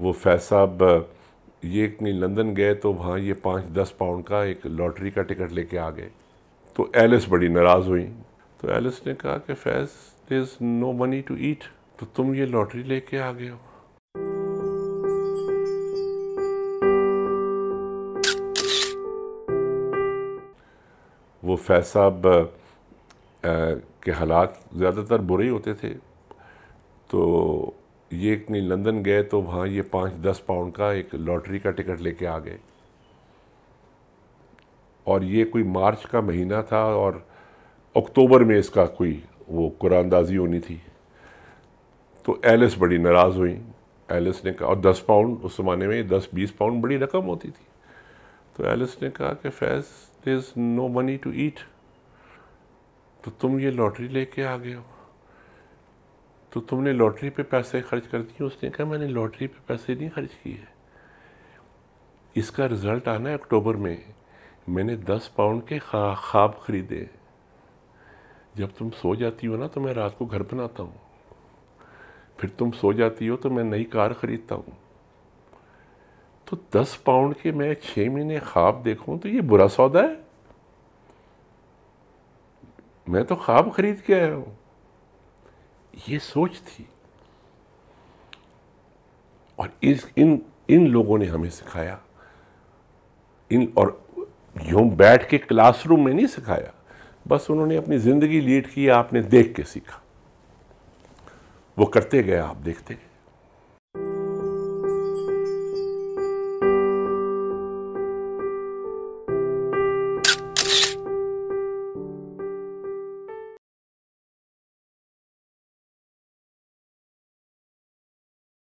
वो फैज साहब ये कहीं नहीं लंदन गए तो वहाँ ये पाँच दस पाउंड का एक लॉटरी का टिकट लेके आ गए तो एलिस बड़ी नाराज़ हुई तो एलिस ने कहा कि फैज़ is no money to eat तो तुम ये लॉटरी लेके आ गए हो वो फैज साहब के हालात ज़्यादातर बुरे ही होते थे तो ये कहीं नहीं लंदन गए तो वहाँ ये पाँच दस पाउंड का एक लॉटरी का टिकट लेके आ गए और ये कोई मार्च का महीना था और अक्टूबर में इसका कोई वो कुरानदाजी होनी थी तो एलिस बड़ी नाराज़ हुई एलिस ने कहा और दस पाउंड उस ज़माने में दस बीस पाउंड बड़ी रकम होती थी तो एलिस ने कहा कि फैज़ is no money to eat तो तुम ये लॉटरी लेके आ गए हो तो तुमने लॉटरी पे पैसे खर्च कर दिए उसने कहा मैंने लॉटरी पे पैसे नहीं खर्च किए इसका रिज़ल्ट आना है अक्टूबर में मैंने दस पाउंड के खा, ख्वाब ख़रीदे जब तुम सो जाती हो ना तो मैं रात को घर बनाता हूँ फिर तुम सो जाती हो तो मैं नई कार ख़रीदता हूँ तो दस पाउंड के मैं छः महीने ख्वाब देखूँ तो ये बुरा सौदा है मैं तो ख्वाब ख़रीद के आया हूँ ये सोच थी और इस इन इन लोगों ने हमें सिखाया इन और यूं बैठ के क्लासरूम में नहीं सिखाया बस उन्होंने अपनी ज़िंदगी लीड की आपने देख के सीखा वो करते गए आप देखते गए